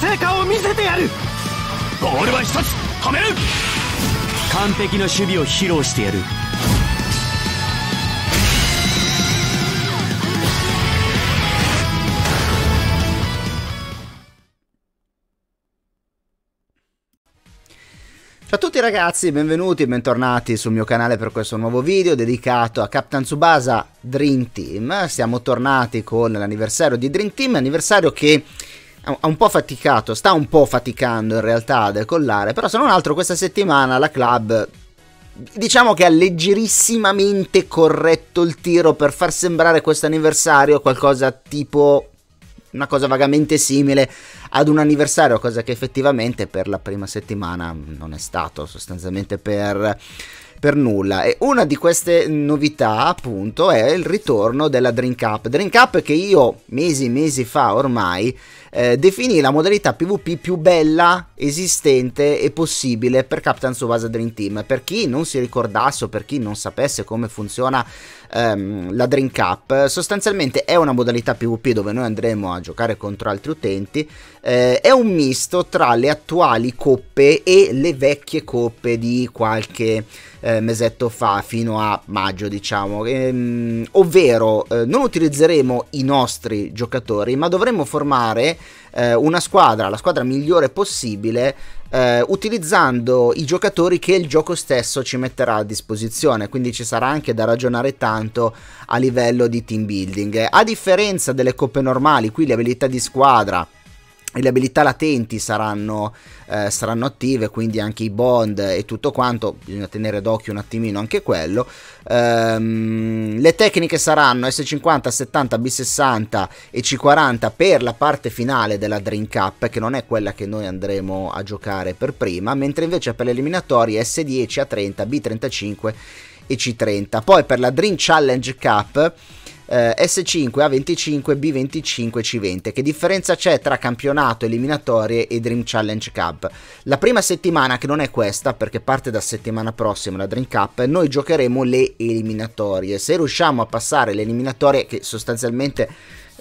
成果を見せてやるボールは一つはめる完璧な守備を披露してやる Ciao a tutti ragazzi, benvenuti e bentornati sul mio canale per questo nuovo video dedicato a Captain Tsubasa Dream Team. Siamo tornati con l'anniversario di Dream Team, anniversario che ha un po' faticato, sta un po' faticando in realtà a decollare, però se non altro questa settimana la club diciamo che ha leggerissimamente corretto il tiro per far sembrare questo anniversario qualcosa tipo una cosa vagamente simile ad un anniversario, cosa che effettivamente per la prima settimana non è stato, sostanzialmente per per nulla. E una di queste novità, appunto, è il ritorno della Drink Up. Drink Up che io mesi, e mesi fa ormai eh, definì la modalità PvP più bella esistente e possibile per Captain Tsubasa Dream Team. Per chi non si ricordasse o per chi non sapesse come funziona ehm, la Dream Cup. Sostanzialmente è una modalità PvP dove noi andremo a giocare contro altri utenti. Eh, è un misto tra le attuali coppe e le vecchie coppe di qualche eh, mesetto fa, fino a maggio, diciamo. Ehm, ovvero, eh, non utilizzeremo i nostri giocatori, ma dovremo formare eh, una squadra, la squadra migliore possibile, eh, utilizzando i giocatori che il gioco stesso ci metterà a disposizione, quindi ci sarà anche da ragionare tanto a livello di team building. A differenza delle coppe normali, qui le abilità di squadra e le abilità latenti saranno, eh, saranno, attive, quindi anche i bond e tutto quanto, bisogna tenere d'occhio un attimino anche quello. Ehm, le tecniche saranno S50, 70, B60 e C40 per la parte finale della Dream Cup, che non è quella che noi andremo a giocare per prima, mentre invece per le eliminatorie S10, A30, B35 e C30. Poi per la Dream Challenge Cup eh, S5, A25, B25, C20. Che differenza c'è tra campionato, eliminatorie e Dream Challenge Cup? La prima settimana, che non è questa perché parte da settimana prossima la Dream Cup, noi giocheremo le eliminatorie. Se riusciamo a passare le eliminatorie, che sostanzialmente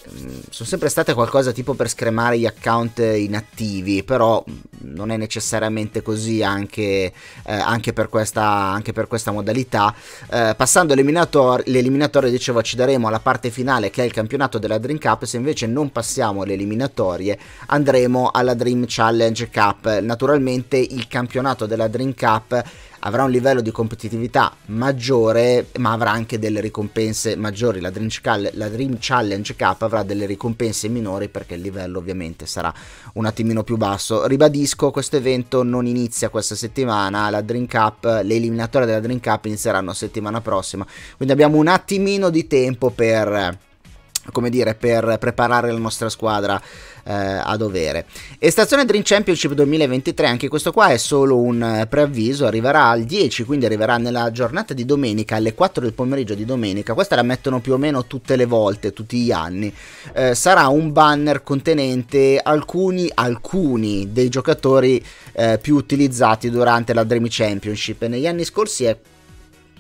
Mm, sono sempre state qualcosa tipo per scremare gli account inattivi, però mm, non è necessariamente così anche, eh, anche, per, questa, anche per, questa, modalità. Eh, passando l'eliminator- l'eliminatoria, dicevo, ci daremo alla parte finale che è il campionato della Dream Cup, se invece non passiamo le eliminatorie andremo alla Dream Challenge Cup. Naturalmente il campionato della Dream Cup avrà un livello di competitività maggiore ma avrà anche delle ricompense maggiori la Dream, Challenge, la Dream Challenge Cup avrà delle ricompense minori perché il livello ovviamente sarà un attimino più basso ribadisco questo evento non inizia questa settimana la Dream Cup le eliminatorie della Dream Cup inizieranno settimana prossima quindi abbiamo un attimino di tempo per come dire, per preparare la nostra squadra eh, a dovere. E stazione Dream Championship 2023, anche questo qua è solo un eh, preavviso, arriverà al 10, quindi arriverà nella giornata di domenica, alle 4 del pomeriggio di domenica, questa la mettono più o meno tutte le volte, tutti gli anni, eh, sarà un banner contenente alcuni, alcuni dei giocatori eh, più utilizzati durante la Dream Championship. Negli anni scorsi è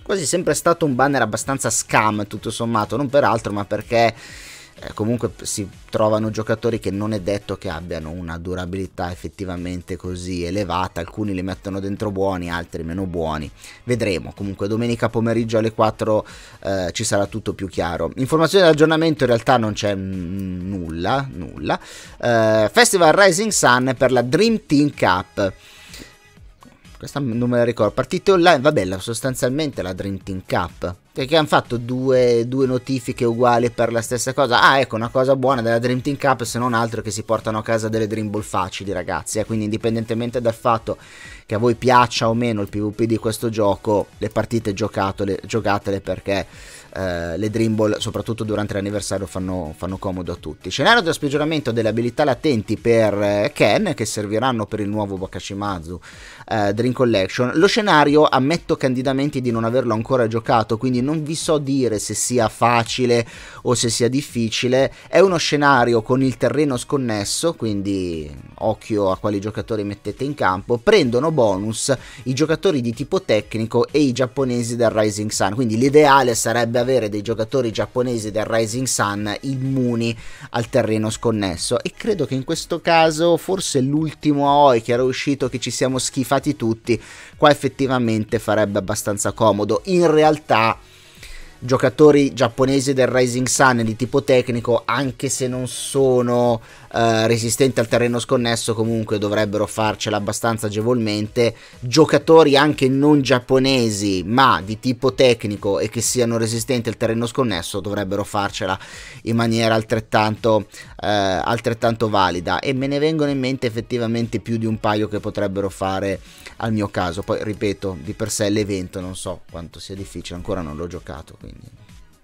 quasi sempre stato un banner abbastanza scam tutto sommato, non per altro ma perché eh, comunque si trovano giocatori che non è detto che abbiano una durabilità effettivamente così elevata, alcuni li mettono dentro buoni, altri meno buoni, vedremo, comunque domenica pomeriggio alle 4 eh, ci sarà tutto più chiaro. Informazioni di in realtà non c'è nulla, nulla. Eh, Festival Rising Sun per la Dream Team Cup questa non me la ricordo. Partite online, vabbè, sostanzialmente la Dream Team Cup. Perché hanno fatto due, due, notifiche uguali per la stessa cosa. Ah, ecco, una cosa buona della Dream Team Cup, se non altro, che si portano a casa delle Dream Ball facili, ragazzi. Eh? Quindi, indipendentemente dal fatto che a voi piaccia o meno il PvP di questo gioco, le partite giocatele, giocatele perché eh, le Dream Ball, soprattutto durante l'anniversario, fanno, fanno, comodo a tutti. Scenario da spiaggiamento delle abilità latenti per eh, Ken, che serviranno per il nuovo Wakashimazu eh, Dream Collection. Lo scenario ammetto candidamente di non averlo ancora giocato, quindi non vi so dire se sia facile o se sia difficile. È uno scenario con il terreno sconnesso, quindi occhio a quali giocatori mettete in campo. Prendono bonus i giocatori di tipo tecnico e i giapponesi del Rising Sun, quindi l'ideale sarebbe avere dei giocatori giapponesi del Rising Sun immuni al terreno sconnesso e credo che in questo caso forse l'ultimo Aoi che era uscito che ci siamo schifati tutti qua effettivamente farebbe abbastanza comodo in realtà giocatori giapponesi del Rising Sun di tipo tecnico, anche se non sono eh, resistenti al terreno sconnesso, comunque dovrebbero farcela abbastanza agevolmente. Giocatori anche non giapponesi, ma di tipo tecnico e che siano resistenti al terreno sconnesso, dovrebbero farcela in maniera altrettanto, eh, altrettanto valida. E me ne vengono in mente effettivamente più di un paio che potrebbero fare al mio caso. Poi ripeto, di per sé l'evento non so quanto sia difficile, ancora non l'ho giocato quindi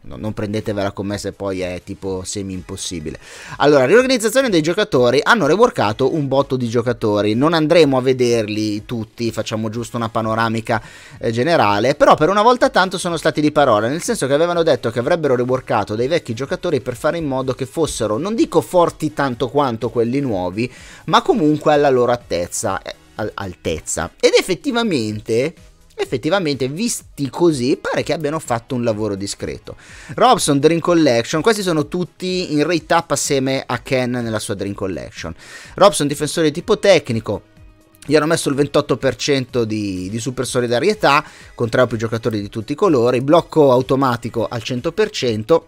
no, non prendetevela con me se poi è tipo semi impossibile. Allora, riorganizzazione dei giocatori, hanno reworkato un botto di giocatori, non andremo a vederli tutti, facciamo giusto una panoramica eh, generale, però per una volta tanto sono stati di parola, nel senso che avevano detto che avrebbero reworkato dei vecchi giocatori per fare in modo che fossero, non dico forti tanto quanto quelli nuovi, ma comunque alla loro altezza. Eh, altezza. Ed effettivamente effettivamente visti così pare che abbiano fatto un lavoro discreto Robson Dream Collection questi sono tutti in rate up assieme a Ken nella sua Dream Collection Robson difensore di tipo tecnico gli hanno messo il 28% di, di, super solidarietà contro più giocatori di tutti i colori blocco automatico al 100%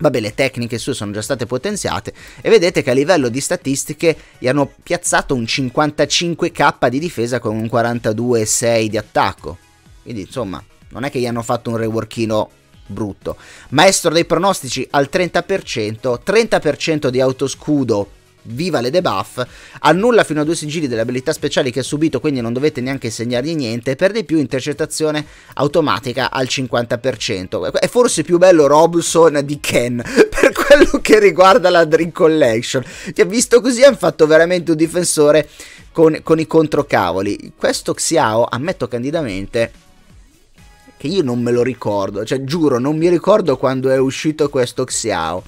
Vabbè, le tecniche sue sono già state potenziate e vedete che a livello di statistiche gli hanno piazzato un 55k di difesa con un 42,6 di attacco. Quindi, insomma, non è che gli hanno fatto un reworkino brutto. Maestro dei pronostici al 30%, 30% di autoscudo viva le debuff, annulla fino a due sigilli delle abilità speciali che ha subito, quindi non dovete neanche segnargli niente, per di più intercettazione automatica al 50%. È forse più bello Robson di Ken per quello che riguarda la Dream Collection. Che visto così hanno fatto veramente un difensore con, con i controcavoli. Questo Xiao, ammetto candidamente, che io non me lo ricordo, cioè giuro, non mi ricordo quando è uscito questo Xiao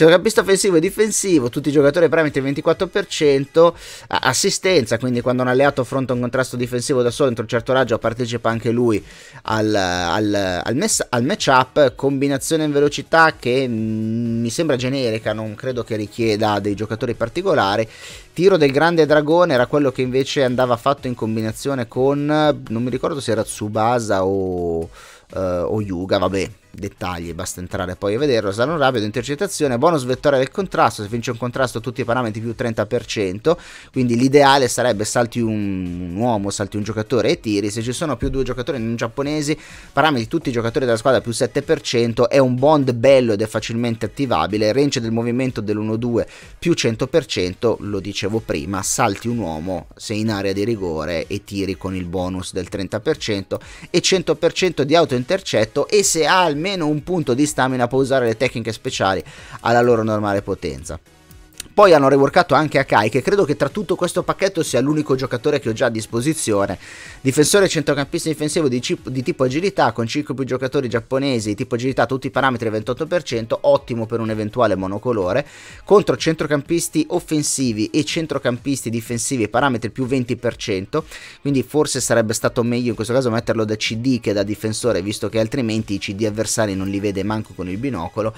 centrocampista cioè, offensivo e difensivo, tutti i giocatori parametri il 24%, assistenza, quindi quando un alleato affronta un contrasto difensivo da solo entro un certo raggio partecipa anche lui al, al, al, mess- al match combinazione in velocità che mh, mm, mi sembra generica, non credo che richieda dei giocatori particolari, tiro del grande dragone era quello che invece andava fatto in combinazione con, non mi ricordo se era Tsubasa o, uh, o Yuga, vabbè dettagli, basta entrare poi a vederlo. Salon rapido, intercettazione, bonus vettore del contrasto, se vince un contrasto tutti i parametri più 30%, quindi l'ideale sarebbe salti un, un, uomo, salti un giocatore e tiri, se ci sono più due giocatori non giapponesi, parametri tutti i giocatori della squadra più 7%, è un bond bello ed è facilmente attivabile, range del movimento dell'1-2 più 100%, lo dicevo prima, salti un uomo, sei in area di rigore e tiri con il bonus del 30% e 100% di autointercetto e se ha almeno un punto di stamina può usare le tecniche speciali alla loro normale potenza. Poi hanno reworkato anche Akai, che credo che tra tutto questo pacchetto sia l'unico giocatore che ho già a disposizione. Difensore centrocampista difensivo di, cip- di tipo agilità, con 5 più giocatori giapponesi, tipo agilità tutti i parametri 28%, ottimo per un eventuale monocolore, contro centrocampisti offensivi e centrocampisti difensivi parametri più 20%, quindi forse sarebbe stato meglio in questo caso metterlo da CD che da difensore, visto che altrimenti i CD avversari non li vede manco con il binocolo.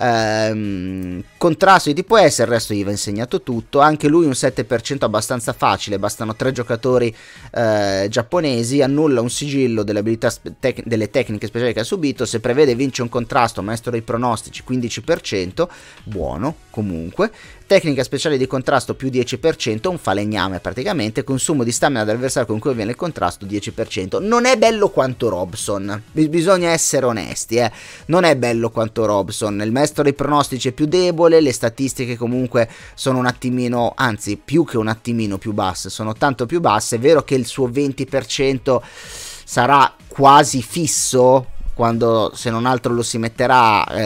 Ehm, contrasto di tipo S, il resto Adesso gli va insegnato tutto. Anche lui un 7% abbastanza facile. Bastano tre giocatori eh, giapponesi. Annulla un sigillo delle abilità tec delle tecniche speciali che ha subito. Se prevede vince un contrasto, maestro dei pronostici 15%. Buono comunque. Tecnica speciale di contrasto più 10%, un falegname praticamente, consumo di stamina dell'avversario con cui avviene il contrasto 10%. Non è bello quanto Robson, Bis bisogna essere onesti, eh. Non è bello quanto Robson, il maestro dei pronostici è più debole, le statistiche comunque sono un attimino, anzi più che un attimino più basse, sono tanto più basse, è vero che il suo 20% sarà quasi fisso quando se non altro lo si metterà eh,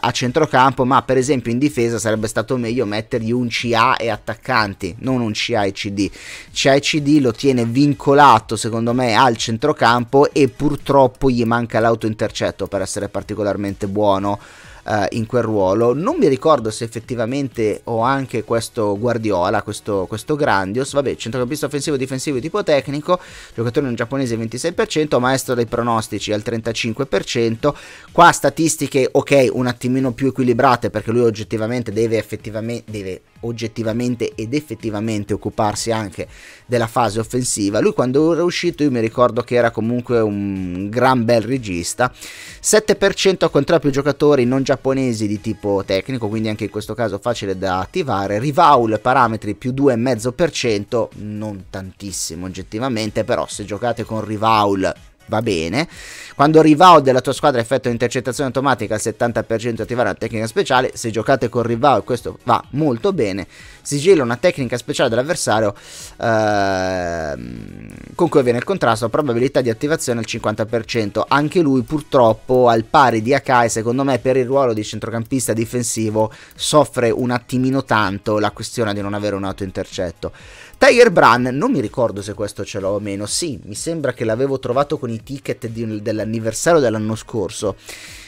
a centrocampo, ma per esempio in difesa sarebbe stato meglio mettergli un CA e attaccanti, non un CA e CD. CA e CD lo tiene vincolato secondo me al centrocampo e purtroppo gli manca l'autointercetto per essere particolarmente buono eh, in quel ruolo. Non mi ricordo se effettivamente ho anche questo Guardiola, questo, questo Grandios, vabbè, centrocampista offensivo, difensivo tipo tecnico, giocatore in giapponese 26%, maestro dei pronostici al 35%, qua statistiche ok, un attimino più equilibrate perché lui oggettivamente deve effettivamente... Deve oggettivamente ed effettivamente occuparsi anche della fase offensiva. Lui quando era uscito io mi ricordo che era comunque un gran bel regista. 7% a contrario più giocatori non giapponesi di tipo tecnico, quindi anche in questo caso facile da attivare. Rivaul parametri più 2,5%, non tantissimo oggettivamente, però se giocate con Rivaul va bene. Quando Rivao della tua squadra effettua intercettazione automatica al 70% attivare la tecnica speciale, se giocate con Rivao questo va molto bene, sigilla una tecnica speciale dell'avversario ehm, con cui avviene il contrasto, probabilità di attivazione al 50%. Anche lui purtroppo al pari di Akai, secondo me per il ruolo di centrocampista difensivo soffre un attimino tanto la questione di non avere un auto intercetto. Tiger Brand, non mi ricordo se questo ce l'ho o meno, sì, mi sembra che l'avevo trovato con i ticket di, dell'anniversario dell'anno scorso.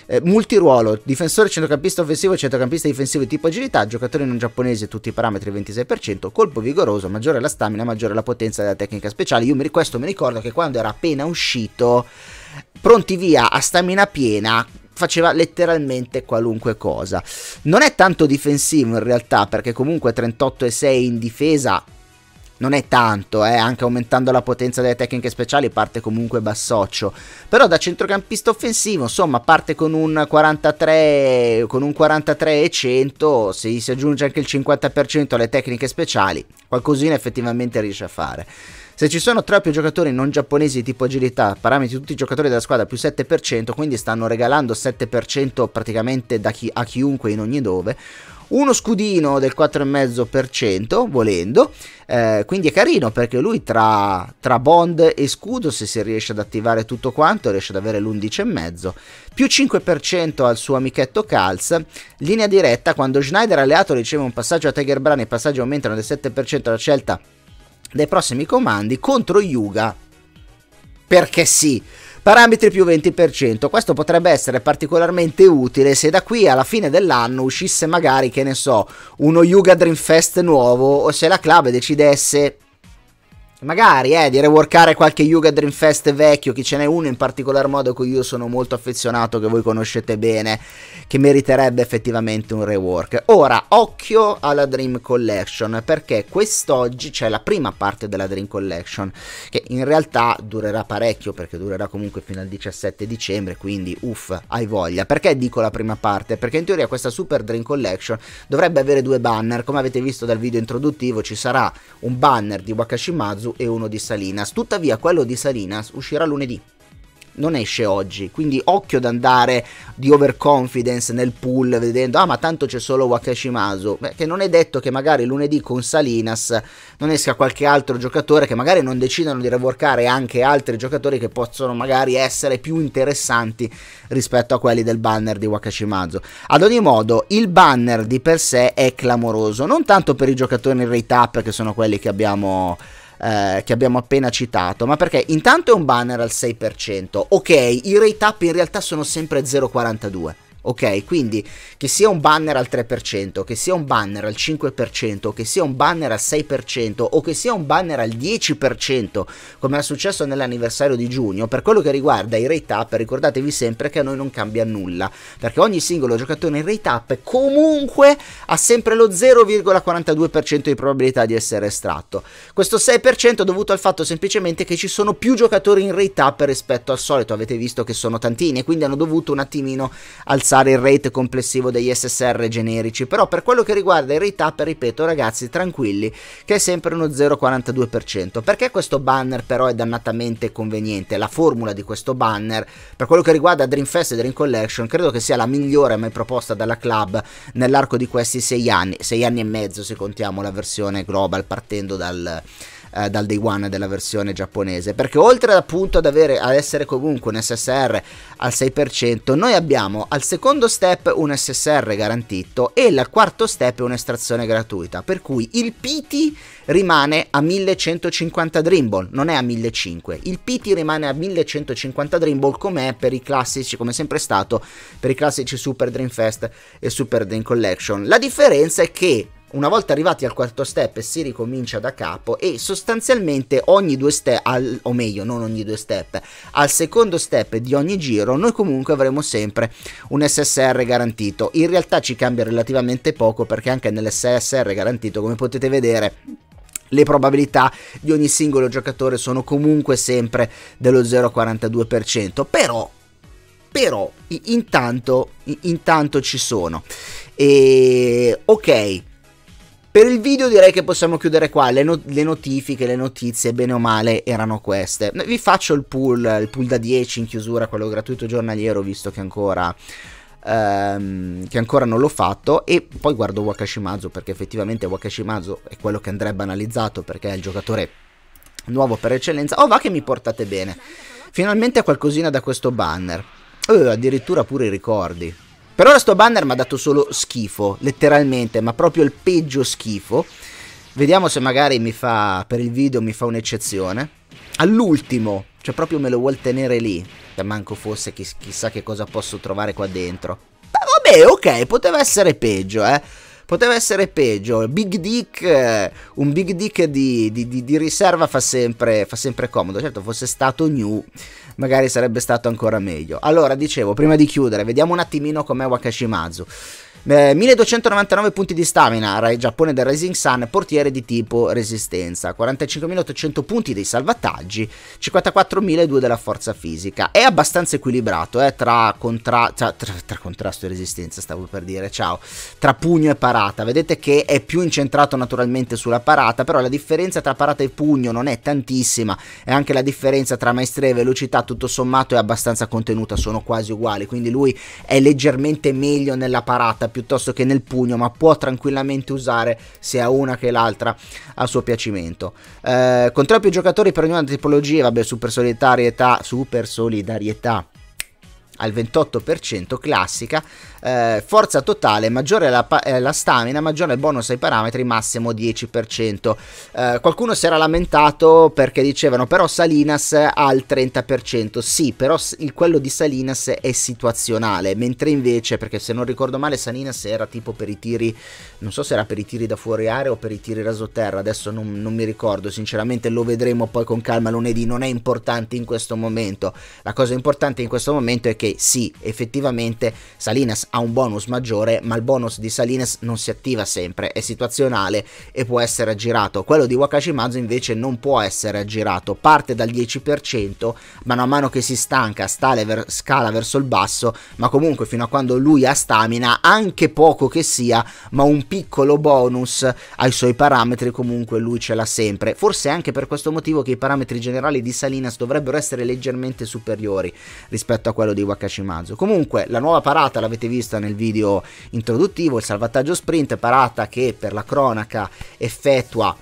Eh, multiruolo, difensore, centrocampista offensivo, centrocampista difensivo di tipo agilità, giocatore non giapponese, tutti i parametri 26%, colpo vigoroso, maggiore la stamina, maggiore la potenza della tecnica speciale. Io mi, questo mi ricordo che quando era appena uscito, pronti via a stamina piena, faceva letteralmente qualunque cosa. Non è tanto difensivo in realtà, perché comunque 38 e 6 in difesa non è tanto, eh, anche aumentando la potenza delle tecniche speciali parte comunque bassoccio, però da centrocampista offensivo insomma parte con un 43, con un 43 e 100, se gli si aggiunge anche il 50% alle tecniche speciali, qualcosina effettivamente riesce a fare. Se ci sono 3 o più giocatori non giapponesi di tipo agilità, parametri tutti i giocatori della squadra più 7%, quindi stanno regalando 7% praticamente chi, a chiunque in ogni dove, uno scudino del 4,5% volendo, eh, quindi è carino perché lui tra, tra, bond e scudo, se si riesce ad attivare tutto quanto, riesce ad avere l'11,5%, più 5% al suo amichetto Kals linea diretta, quando Schneider alleato riceve un passaggio a Tiger Brand, i passaggi aumentano del 7% la scelta dei prossimi comandi contro Yuga, perché sì. Parametri più 20%, questo potrebbe essere particolarmente utile se da qui alla fine dell'anno uscisse magari, che ne so, uno Yuga Dream Fest nuovo o se la club decidesse Magari, eh, di reworkare qualche Yuga Dream Fest vecchio, che ce n'è uno in particolar modo a cui io sono molto affezionato, che voi conoscete bene, che meriterebbe effettivamente un rework. Ora, occhio alla Dream Collection, perché quest'oggi c'è la prima parte della Dream Collection, che in realtà durerà parecchio, perché durerà comunque fino al 17 dicembre, quindi uff, hai voglia. Perché dico la prima parte? Perché in teoria questa Super Dream Collection dovrebbe avere due banner, come avete visto dal video introduttivo ci sarà un banner di Wakashimazu Tommaso e uno di Salinas. Tuttavia quello di Salinas uscirà lunedì. Non esce oggi, quindi occhio ad andare di overconfidence nel pool vedendo, ah ma tanto c'è solo Wakashimasu, che non è detto che magari lunedì con Salinas non esca qualche altro giocatore che magari non decidano di revorcare anche altri giocatori che possono magari essere più interessanti rispetto a quelli del banner di Wakashimazu. Ad ogni modo, il banner di per sé è clamoroso, non tanto per i giocatori in rate up che sono quelli che abbiamo eh, che abbiamo appena citato, ma perché intanto è un banner al 6%, ok, i rate up in realtà sono sempre 0,42 Ok, quindi che sia un banner al 3%, che sia un banner al 5%, che sia un banner al 6% o che sia un banner al 10%, come è successo nell'anniversario di giugno, per quello che riguarda i rate up, ricordatevi sempre che a noi non cambia nulla, perché ogni singolo giocatore in rate up comunque ha sempre lo 0,42% di probabilità di essere estratto. Questo 6% è dovuto al fatto semplicemente che ci sono più giocatori in rate up rispetto al solito, avete visto che sono tantini e quindi hanno dovuto un attimino alzare alzare il rate complessivo degli SSR generici, però per quello che riguarda il rate up, ripeto ragazzi, tranquilli, che è sempre uno 0,42%. Perché questo banner però è dannatamente conveniente? La formula di questo banner, per quello che riguarda Dreamfest e Dream Collection, credo che sia la migliore mai proposta dalla club nell'arco di questi sei anni, sei anni e mezzo se contiamo la versione global partendo dal eh, dal day one della versione giapponese, perché oltre appunto ad, avere, ad essere comunque un SSR al 6%, noi abbiamo al secondo step un SSR garantito e al quarto step un'estrazione gratuita, per cui il PT rimane a 1150 Dreamball, non è a 1500, il PT rimane a 1150 Dreamball come è per i classici, come sempre stato per i classici Super Dream Fest e Super Dream Collection. La differenza è che una volta arrivati al quarto step si ricomincia da capo e sostanzialmente ogni due step, al, o meglio non ogni due step, al secondo step di ogni giro noi comunque avremo sempre un SSR garantito. In realtà ci cambia relativamente poco perché anche nell'SSR garantito come potete vedere le probabilità di ogni singolo giocatore sono comunque sempre dello 0,42%, però, però intanto, intanto ci sono. E ok, per il video direi che possiamo chiudere qua, le, no le, notifiche, le notizie, bene o male, erano queste. Vi faccio il pool, il pool da 10 in chiusura, quello gratuito giornaliero, visto che ancora ehm, che ancora non l'ho fatto e poi guardo Wakashimazu perché effettivamente Wakashimazu è quello che andrebbe analizzato perché è il giocatore nuovo per eccellenza oh va che mi portate bene finalmente qualcosina da questo banner oh, addirittura pure i ricordi per ora sto banner mi ha dato solo schifo, letteralmente, ma proprio il peggio schifo. Vediamo se magari mi fa, per il video mi fa un'eccezione. All'ultimo, cioè proprio me lo vuol tenere lì. se Manco fosse chiss chissà che cosa posso trovare qua dentro. Ma vabbè, ok, poteva essere peggio, eh. Poteva essere peggio. Big Dick, eh, un Big Dick di, di, di, di riserva fa sempre, fa sempre comodo. Certo, fosse stato New, magari sarebbe stato ancora meglio. Allora, dicevo, prima di chiudere, vediamo un attimino com'è Wakashimazu. 1299 eh, punti di stamina, Giappone del Rising Sun, portiere di tipo resistenza, 45.800 punti dei salvataggi, 54.002 della forza fisica. È abbastanza equilibrato eh, tra, contra tra, tra, tra, contrasto e resistenza, stavo per dire, ciao, tra pugno e parata. Vedete che è più incentrato naturalmente sulla parata, però la differenza tra parata e pugno non è tantissima e anche la differenza tra maestria e velocità tutto sommato è abbastanza contenuta, sono quasi uguali, quindi lui è leggermente meglio nella parata piuttosto che nel pugno, ma può tranquillamente usare sia una che l'altra a suo piacimento. Eh, contro più giocatori per ognuna tipologia, vabbè, super solidarietà, super solidarietà al 28% classica, eh, forza totale, maggiore la, eh, la, stamina, maggiore il bonus ai parametri, massimo 10%. Eh, qualcuno si era lamentato perché dicevano però Salinas ha il 30%, sì, però il, quello di Salinas è situazionale, mentre invece, perché se non ricordo male Salinas era tipo per i tiri, non so se era per i tiri da fuori area o per i tiri rasoterra, adesso non, non mi ricordo, sinceramente lo vedremo poi con calma lunedì, non è importante in questo momento. La cosa importante in questo momento è che sì, effettivamente Salinas ha un bonus maggiore, ma il bonus di Salines non si attiva sempre, è situazionale e può essere aggirato. Quello di Wakashimazu invece non può essere aggirato, parte dal 10%, mano a mano che si stanca ver scala verso il basso, ma comunque fino a quando lui ha stamina, anche poco che sia, ma un piccolo bonus ai suoi parametri comunque lui ce l'ha sempre. Forse è anche per questo motivo che i parametri generali di Salinas dovrebbero essere leggermente superiori rispetto a quello di Wakashimazu. Comunque la nuova parata l'avete visto vista nel video introduttivo, il salvataggio sprint parata che per la cronaca effettua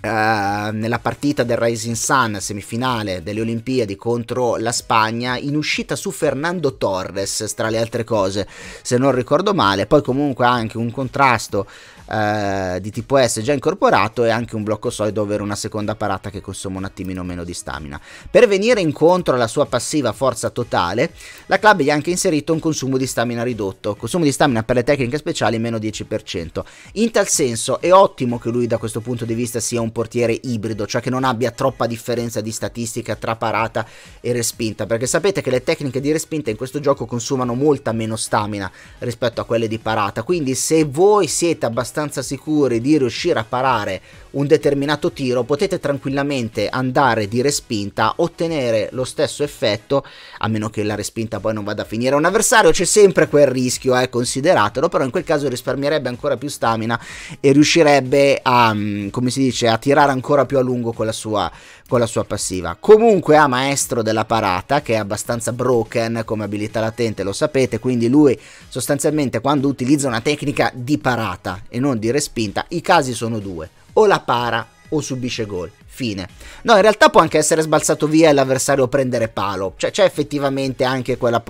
Uh, nella partita del Rising Sun semifinale delle Olimpiadi contro la Spagna in uscita su Fernando Torres tra le altre cose se non ricordo male poi comunque anche un contrasto eh, di tipo S già incorporato e anche un blocco solido, ovvero una seconda parata che consuma un attimino meno di stamina. Per venire incontro alla sua passiva forza totale, la club gli ha anche inserito un consumo di stamina ridotto, consumo di stamina per le tecniche speciali meno 10%. In tal senso è ottimo che lui da questo punto di vista sia un portiere ibrido, cioè che non abbia troppa differenza di statistica tra parata e respinta, perché sapete che le tecniche di respinta in questo gioco consumano molta meno stamina rispetto a quelle di parata, quindi se voi siete abbastanza abbastanza sicuri di riuscire a parare un determinato tiro potete tranquillamente andare di respinta, ottenere lo stesso effetto, a meno che la respinta poi non vada a finire un avversario, c'è sempre quel rischio, eh, consideratelo, però in quel caso risparmierebbe ancora più stamina e riuscirebbe a, mm, come si dice, a tirare ancora più a lungo con la sua, con la sua passiva. Comunque ha maestro della parata, che è abbastanza broken come abilità latente, lo sapete, quindi lui sostanzialmente quando utilizza una tecnica di parata e non di respinta, i casi sono due o la para o subisce gol. Fine. No, in realtà può anche essere sbalzato via e l'avversario prendere palo. Cioè c'è effettivamente anche quella,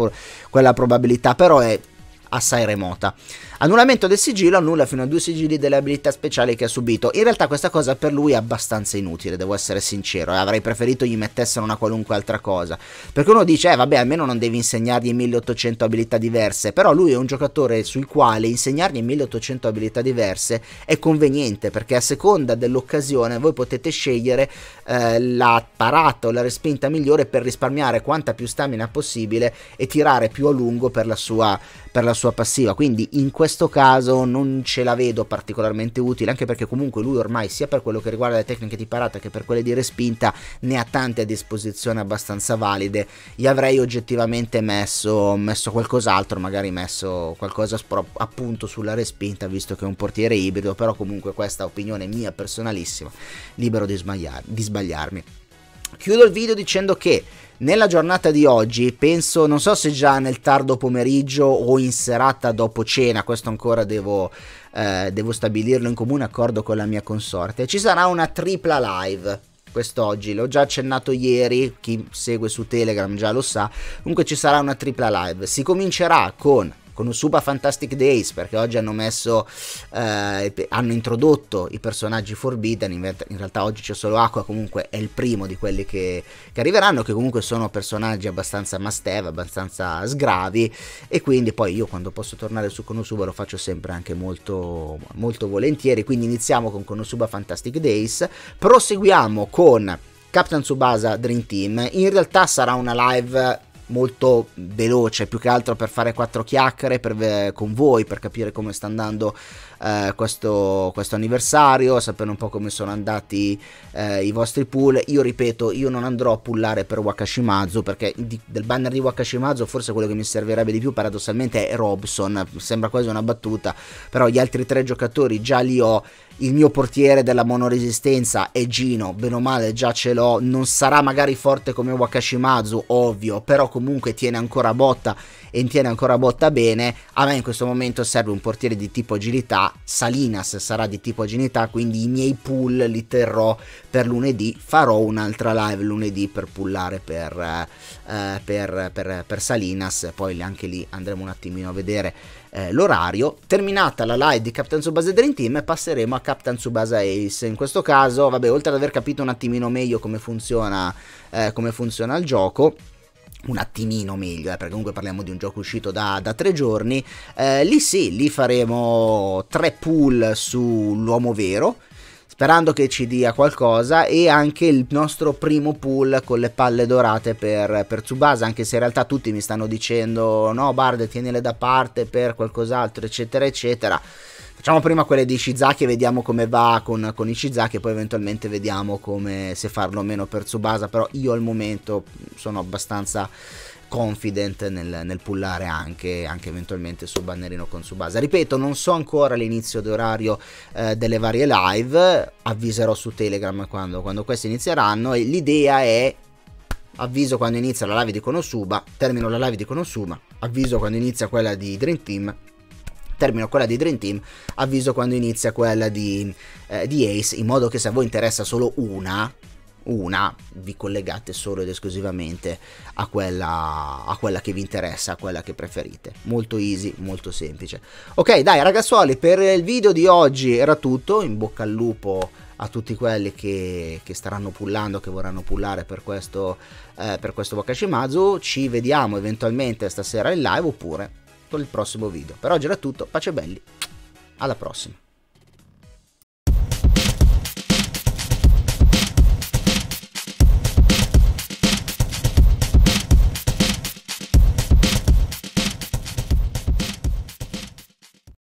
quella probabilità, però è assai remota. Annullamento del sigillo annulla fino a due sigilli delle abilità speciali che ha subito. In realtà questa cosa per lui è abbastanza inutile, devo essere sincero, eh. avrei preferito gli mettessero una qualunque altra cosa. Perché uno dice, eh vabbè, almeno non devi insegnargli 1800 abilità diverse, però lui è un giocatore sul quale insegnargli 1800 abilità diverse è conveniente, perché a seconda dell'occasione voi potete scegliere eh, la parata o la respinta migliore per risparmiare quanta più stamina possibile e tirare più a lungo per la sua, per la sua passiva. Quindi in questo questo caso non ce la vedo particolarmente utile, anche perché comunque lui ormai sia per quello che riguarda le tecniche di parata che per quelle di respinta ne ha tante a disposizione abbastanza valide. Gli avrei oggettivamente messo, messo qualcos'altro, magari messo qualcosa appunto sulla respinta, visto che è un portiere ibrido, però comunque questa opinione mia personalissima, libero di, di sbagliarmi. Chiudo il video dicendo che nella giornata di oggi, penso, non so se già nel tardo pomeriggio o in serata dopo cena, questo ancora devo, eh, devo stabilirlo in comune accordo con la mia consorte, ci sarà una tripla live quest'oggi, l'ho già accennato ieri, chi segue su Telegram già lo sa, comunque ci sarà una tripla live, si comincerà con con un Suba Fantastic Days, perché oggi hanno messo, eh, hanno introdotto i personaggi Forbidden, in, in, realtà oggi c'è solo Acqua comunque è il primo di quelli che, che arriveranno, che comunque sono personaggi abbastanza must have, abbastanza sgravi, e quindi poi io quando posso tornare su Konosuba lo faccio sempre anche molto, molto volentieri, quindi iniziamo con Konosuba Fantastic Days, proseguiamo con... Captain Tsubasa Dream Team. In realtà sarà una live molto veloce, più che altro per fare quattro chiacchiere per, con voi, per capire come sta andando eh, questo, questo, anniversario, sapere un po' come sono andati eh, i vostri pool. Io ripeto, io non andrò a pullare per Wakashimazu perché di, del banner di Wakashimazu forse quello che mi servirebbe di più paradossalmente è Robson, sembra quasi una battuta, però gli altri tre giocatori già li ho il mio portiere della monoresistenza è Gino, bene o male già ce l'ho, non sarà magari forte come Wakashimazu, ovvio, però comunque tiene ancora botta e tiene ancora botta bene, a me in questo momento serve un portiere di tipo agilità Salinas sarà di tipo agilità, quindi i miei pull li terrò per lunedì, farò un'altra live lunedì per pullare per, eh, eh per, per, per Salinas, poi anche lì andremo un attimino a vedere eh, l'orario. Terminata la live di Captain Tsubasa Dream Team passeremo a Captain Tsubasa Ace. In questo caso, vabbè, oltre ad aver capito un attimino meglio come funziona, eh, come funziona il gioco, un attimino meglio, eh, perché comunque parliamo di un gioco uscito da, da tre giorni, eh, lì sì, lì faremo tre pool sull'uomo vero, sperando che ci dia qualcosa e anche il nostro primo pool con le palle dorate per, per Tsubasa anche se in realtà tutti mi stanno dicendo no Bard tienile da parte per qualcos'altro eccetera eccetera Facciamo prima quelle di Shizaki e vediamo come va con, con Shizaki e poi eventualmente vediamo come, se farlo o meno per Tsubasa, però io al momento sono abbastanza confident nel, nel pullare anche, anche, eventualmente su bannerino con Tsubasa. Ripeto, non so ancora l'inizio d'orario eh, delle varie live, avviserò su Telegram quando, quando queste inizieranno e l'idea è avviso quando inizia la live di Konosuba, termino la live di Konosuba, avviso quando inizia quella di Dream Team termino quella di Dream Team, avviso quando inizia quella di, eh, di Ace, in modo che se a voi interessa solo una, una, vi collegate solo ed esclusivamente a quella, a quella, che vi interessa, a quella che preferite. Molto easy, molto semplice. Ok, dai ragazzuoli, per il video di oggi era tutto. In bocca al lupo a tutti quelli che, che staranno pullando, che vorranno pullare per questo, eh, per questo Wakashimazu. Ci vediamo eventualmente stasera in live oppure con il prossimo video. Per oggi era tutto, pace belli, alla prossima.